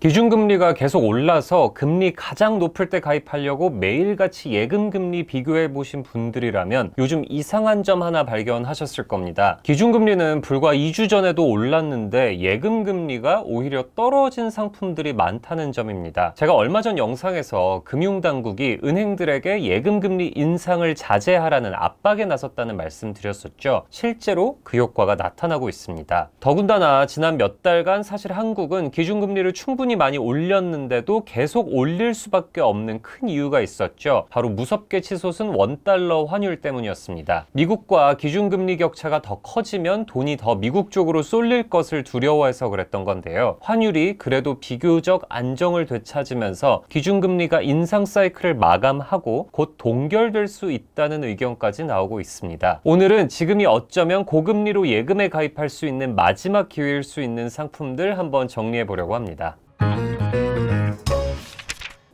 기준금리가 계속 올라서 금리 가장 높을 때 가입하려고 매일같이 예금금리 비교해 보신 분들이라면 요즘 이상한 점 하나 발견하셨을 겁니다. 기준금리는 불과 2주 전에도 올랐는데 예금금리가 오히려 떨어진 상품들이 많다는 점입니다. 제가 얼마 전 영상에서 금융당국이 은행들에게 예금금리 인상을 자제하라는 압박에 나섰다는 말씀 드렸었죠. 실제로 그 효과가 나타나고 있습니다. 더군다나 지난 몇 달간 사실 한국은 기준금리를 충분히 꾸준히 많이 올렸는데도 계속 올릴 수밖에 없는 큰 이유가 있었죠. 바로 무섭게 치솟은 원달러 환율 때문이었습니다. 미국과 기준금리 격차가 더 커지면 돈이 더 미국 쪽으로 쏠릴 것을 두려워해서 그랬던 건데요. 환율이 그래도 비교적 안정을 되찾으면서 기준금리가 인상 사이클을 마감하고 곧 동결될 수 있다는 의견까지 나오고 있습니다. 오늘은 지금이 어쩌면 고금리로 예금에 가입할 수 있는 마지막 기회일 수 있는 상품들 한번 정리해 보려고 합니다. Thank you.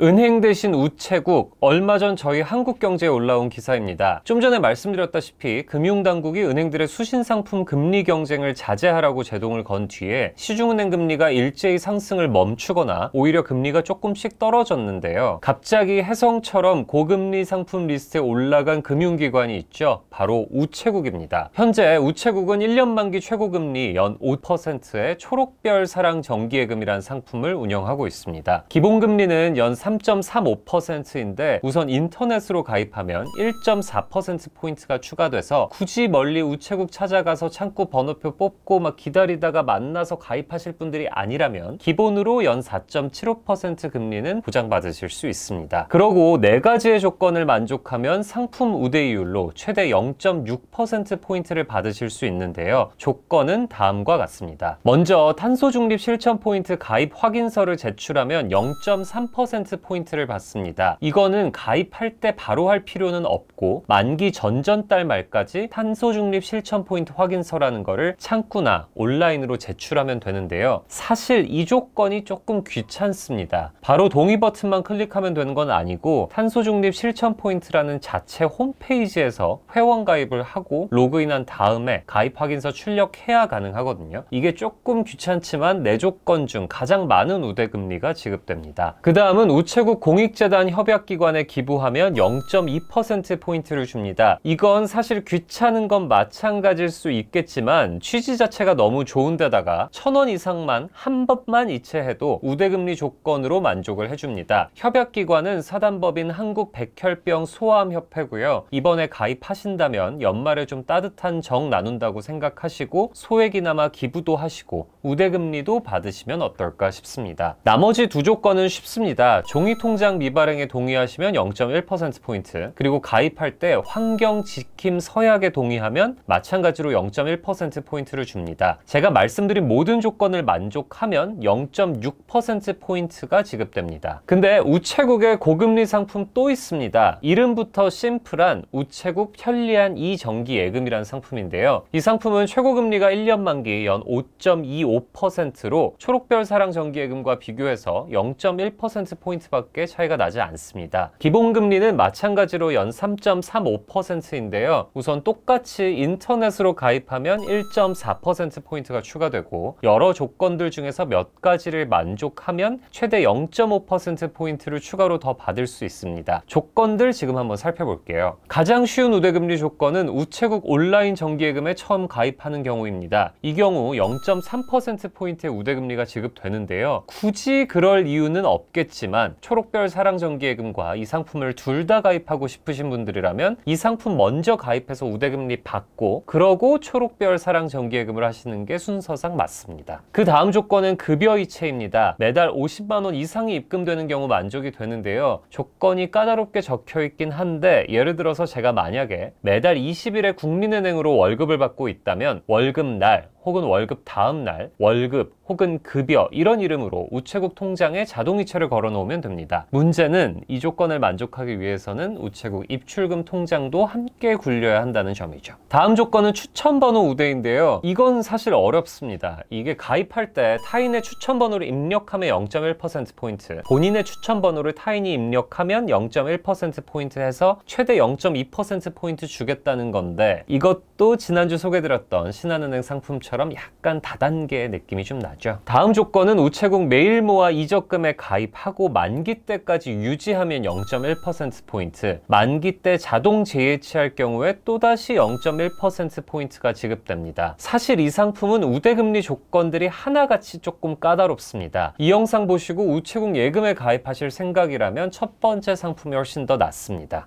은행 대신 우체국, 얼마 전 저희 한국경제에 올라온 기사입니다. 좀 전에 말씀드렸다시피 금융당국이 은행들의 수신상품 금리 경쟁을 자제하라고 제동을 건 뒤에 시중은행 금리가 일제히 상승을 멈추거나 오히려 금리가 조금씩 떨어졌는데요. 갑자기 혜성처럼 고금리 상품 리스트에 올라간 금융기관이 있죠. 바로 우체국입니다. 현재 우체국은 1년 만기 최고금리 연 5%의 초록별 사랑 정기예금이란 상품을 운영하고 있습니다. 기본금리는 연 3.35%인데 우선 인터넷으로 가입하면 1.4%포인트가 추가돼서 굳이 멀리 우체국 찾아가서 창구 번호표 뽑고 막 기다리다가 만나서 가입하실 분들이 아니라면 기본으로 연 4.75% 금리는 보장받으실 수 있습니다. 그러고 네 가지의 조건을 만족하면 상품 우대이율로 최대 0.6%포인트를 받으실 수 있는데요. 조건은 다음과 같습니다. 먼저 탄소중립 실천 포인트 가입 확인서를 제출하면 0.3% 10% 포인트를 받습니다. 이거는 가입할 때 바로 할 필요는 없고 만기 전전 달 말까지 탄소 중립 실천 포인트 확인서라는 거를 창구나 온라인으로 제출하면 되는데요. 사실 이 조건이 조금 귀찮습니다. 바로 동의 버튼만 클릭하면 되는 건 아니고 탄소 중립 실천 포인트라는 자체 홈페이지에서 회원 가입을 하고 로그인한 다음에 가입 확인서 출력해야 가능하거든요. 이게 조금 귀찮지만 내 조건 중 가장 많은 우대 금리가 지급됩니다. 그 다음은 우 우체국 공익재단 협약기관에 기부하면 0.2%포인트를 줍니다. 이건 사실 귀찮은 건 마찬가지일 수 있겠지만 취지 자체가 너무 좋은데다가 천 원 이상만 한 번만 이체해도 우대금리 조건으로 만족을 해줍니다. 협약기관은 사단법인 한국백혈병소아암협회고요. 이번에 가입하신다면 연말에 좀 따뜻한 정 나눈다고 생각하시고 소액이나마 기부도 하시고 우대금리도 받으시면 어떨까 싶습니다. 나머지 두 조건은 쉽습니다. 종이통장 미발행에 동의하시면 0.1%포인트 그리고 가입할 때 환경지킴 서약에 동의하면 마찬가지로 0.1%포인트를 줍니다. 제가 말씀드린 모든 조건을 만족하면 0.6%포인트가 지급됩니다. 근데 우체국의 고금리 상품 또 있습니다. 이름부터 심플한 우체국 편리한 이정기 예금이라는 상품인데요. 이 상품은 최고금리가 1년 만기 연 5.25%로 초록별 사랑 정기예금과 비교해서 0.1%포인트 0.5%밖에 차이가 나지 않습니다. 기본금리는 마찬가지로 연 3.35%인데요. 우선 똑같이 인터넷으로 가입하면 1.4%포인트가 추가되고 여러 조건들 중에서 몇 가지를 만족하면 최대 0.5%포인트를 추가로 더 받을 수 있습니다. 조건들 지금 한번 살펴볼게요. 가장 쉬운 우대금리 조건은 우체국 온라인 정기예금에 처음 가입하는 경우입니다. 이 경우 0.3%포인트의 우대금리가 지급되는데요. 굳이 그럴 이유는 없겠지만 초록별 사랑정기예금과이 상품을 둘 다 가입하고 싶으신 분들이라면 이 상품 먼저 가입해서 우대금리 받고 그러고 초록별 사랑정기예금을 하시는 게 순서상 맞습니다. 그 다음 조건은 급여이체입니다. 매달 50만 원 이상이 입금되는 경우 만족이 되는데요. 조건이 까다롭게 적혀 있긴 한데 예를 들어서 제가 만약에 매달 20일에 국민은행으로 월급을 받고 있다면 월급날 혹은 월급 다음 날, 월급 혹은 급여 이런 이름으로 우체국 통장에 자동이체를 걸어 놓으면 됩니다. 문제는 이 조건을 만족하기 위해서는 우체국 입출금 통장도 함께 굴려야 한다는 점이죠. 다음 조건은 추천번호 우대인데요. 이건 사실 어렵습니다. 이게 가입할 때 타인의 추천번호를 입력하면 0.1%포인트, 본인의 추천번호를 타인이 입력하면 0.1%포인트 해서 최대 0.2%포인트 주겠다는 건데 이것도 지난주 소개드렸던 신한은행 상품처럼 것처럼 약간 다단계의 느낌이 좀 나죠. 다음 조건은 우체국 매일모아 이적금에 가입하고 만기 때까지 유지하면 0.1%포인트 만기 때 자동 재예치할 경우에 또다시 0.1%포인트가 지급됩니다. 사실 이 상품은 우대금리 조건들이 하나같이 조금 까다롭습니다. 이 영상 보시고 우체국 예금에 가입하실 생각이라면 첫 번째 상품이 훨씬 더 낫습니다.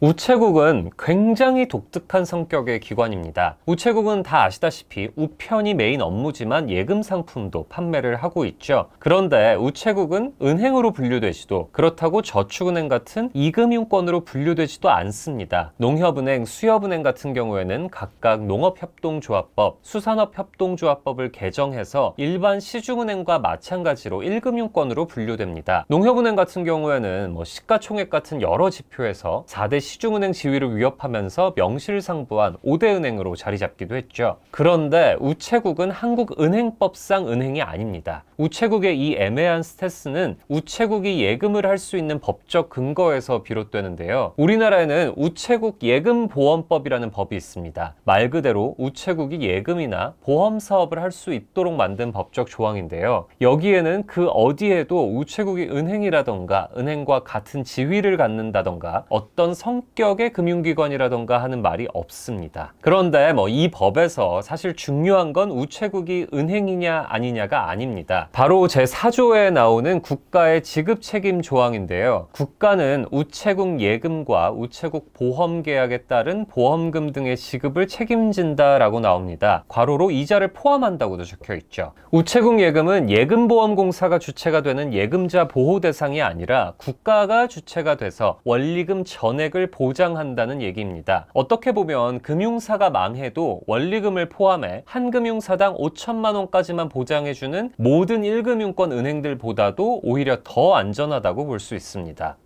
우체국은 굉장히 독특한 성격의 기관입니다. 우체국은 다 아시다시피 우편이 메인 업무지만 예금 상품도 판매를 하고 있죠. 그런데 우체국은 은행으로 분류되지도 그렇다고 저축은행 같은 이금융권으로 분류되지도 않습니다. 농협은행, 수협은행 같은 경우에는 각각 농업협동조합법, 수산업협동조합법을 개정해서 일반 시중은행과 마찬가지로 1금융권으로 분류됩니다. 농협은행 같은 경우에는 뭐 시가총액 같은 여러 지표에서 4대 시중은행 지위를 위협하면서 명실상부한 5대 은행으로 자리 잡기도 했죠. 그런데 우체국은 한국은행법상 은행이 아닙니다. 우체국의 이 애매한 스탠스는 우체국이 예금을 할 수 있는 법적 근거에서 비롯되는데요. 우리나라에는 우체국 예금보험법이라는 법이 있습니다. 말 그대로 우체국이 예금이나 보험 사업을 할 수 있도록 만든 법적 조항인데요. 여기에는 그 어디에도 우체국이 은행이라던가 은행과 같은 지위를 갖는다던가 어떤 성 성격의 금융기관이라던가 하는 말이 없습니다. 그런데 뭐 이 법에서 사실 중요한 건 우체국이 은행이냐 아니냐가 아닙니다. 바로 제4조에 나오는 국가의 지급 책임 조항인데요. 국가는 우체국 예금과 우체국 보험 계약에 따른 보험금 등의 지급을 책임진다라고 나옵니다. 과로로 이자를 포함한다고도 적혀 있죠. 우체국 예금은 예금보험공사가 주체가 되는 예금자 보호 대상이 아니라 국가가 주체가 돼서 원리금 전액을 보장한다는 얘기입니다. 어떻게 보면 금융사가 망해도 원리금을 포함해 한 금융사당 5천만 원까지만 보장해주는 모든 1금융권 은행들보다도 오히려 더 안전하다고 볼 수 있습니다.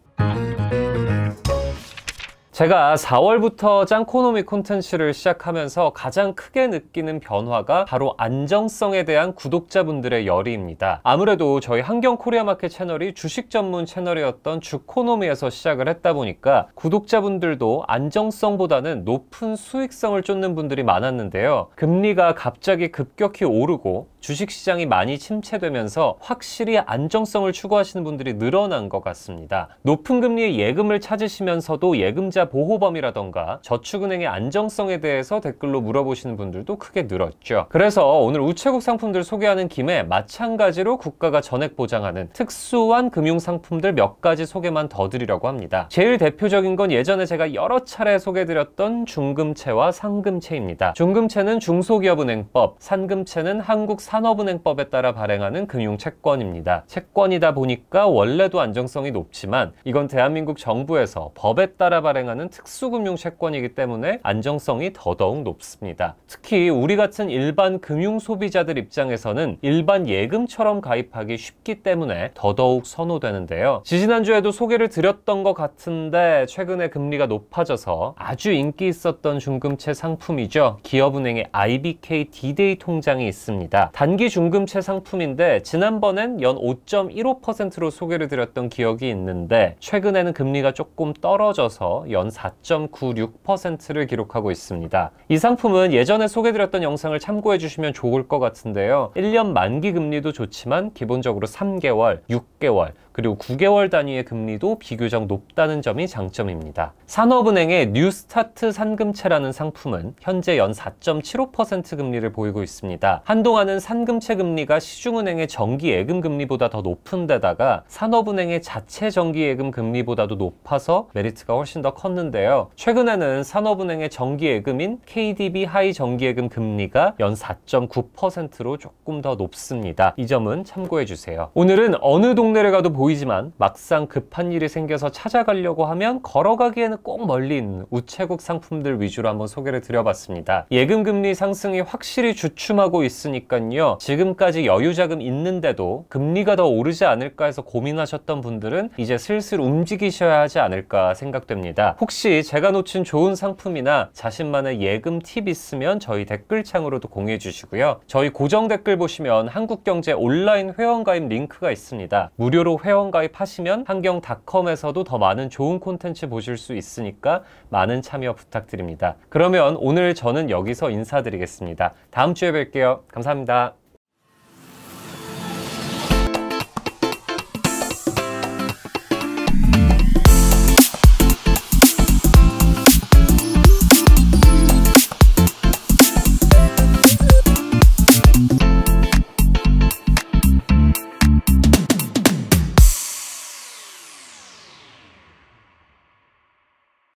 제가 4월부터 짱코노미 콘텐츠를 시작하면서 가장 크게 느끼는 변화가 바로 안정성에 대한 구독자분들의 열의입니다. 아무래도 저희 한경 코리아마켓 채널이 주식 전문 채널이었던 주코노미에서 시작을 했다 보니까 구독자분들도 안정성보다는 높은 수익성을 쫓는 분들이 많았는데요. 금리가 갑자기 급격히 오르고 주식시장이 많이 침체되면서 확실히 안정성을 추구하시는 분들이 늘어난 것 같습니다. 높은 금리의 예금을 찾으시면서도 예금자 보호범이라던가 저축은행의 안정성에 대해서 댓글로 물어보시는 분들도 크게 늘었죠. 그래서 오늘 우체국 상품들 소개하는 김에 마찬가지로 국가가 전액 보장하는 특수한 금융 상품들 몇 가지 소개만 더 드리려고 합니다. 제일 대표적인 건 예전에 제가 여러 차례 소개드렸던 중금채와 상금채입니다. 중금채는 중소기업은행법, 상금채는 한국 산업은행법에 따라 발행하는 금융채권입니다. 채권이다 보니까 원래도 안정성이 높지만 이건 대한민국 정부에서 법에 따라 발행하는 특수금융채권이기 때문에 안정성이 더더욱 높습니다. 특히 우리 같은 일반 금융 소비자들 입장에서는 일반 예금처럼 가입하기 쉽기 때문에 더더욱 선호되는데요. 지지난주에도 소개를 드렸던 것 같은데 최근에 금리가 높아져서 아주 인기 있었던 중금채 상품이죠. 기업은행의 IBK D-Day 통장이 있습니다. 단기 중금채 상품인데 지난번엔 연 5.15%로 소개를 드렸던 기억이 있는데 최근에는 금리가 조금 떨어져서 연 4.96%를 기록하고 있습니다. 이 상품은 예전에 소개드렸던 영상을 참고해 주시면 좋을 것 같은데요. 1년 만기 금리도 좋지만 기본적으로 3개월, 6개월, 그리고 9개월 단위의 금리도 비교적 높다는 점이 장점입니다. 산업은행의 뉴스타트 산금채라는 상품은 현재 연 4.75% 금리를 보이고 있습니다. 한동안은 현금채 금리가 시중은행의 정기예금 금리보다 더 높은 데다가 산업은행의 자체 정기예금 금리보다도 높아서 메리트가 훨씬 더 컸는데요. 최근에는 산업은행의 정기예금인 KDB 하이 정기예금 금리가 연 4.9%로 조금 더 높습니다. 이 점은 참고해 주세요. 오늘은 어느 동네를 가도 보이지만 막상 급한 일이 생겨서 찾아가려고 하면 걸어가기에는 꼭 멀리 있는 우체국 상품들 위주로 한번 소개를 드려봤습니다. 예금 금리 상승이 확실히 주춤하고 있으니까요. 보면요. 지금까지 여유 자금 있는데도 금리가 더 오르지 않을까 해서 고민하셨던 분들은 이제 슬슬 움직이셔야 하지 않을까 생각됩니다. 혹시 제가 놓친 좋은 상품이나 자신만의 예금 팁 있으면 저희 댓글창으로도 공유해 주시고요. 저희 고정 댓글 보시면 한국경제 온라인 회원가입 링크가 있습니다. 무료로 회원가입하시면 한경닷컴에서도 더 많은 좋은 콘텐츠 보실 수 있으니까 많은 참여 부탁드립니다. 그러면 오늘 저는 여기서 인사드리겠습니다. 다음 주에 뵐게요. 감사합니다.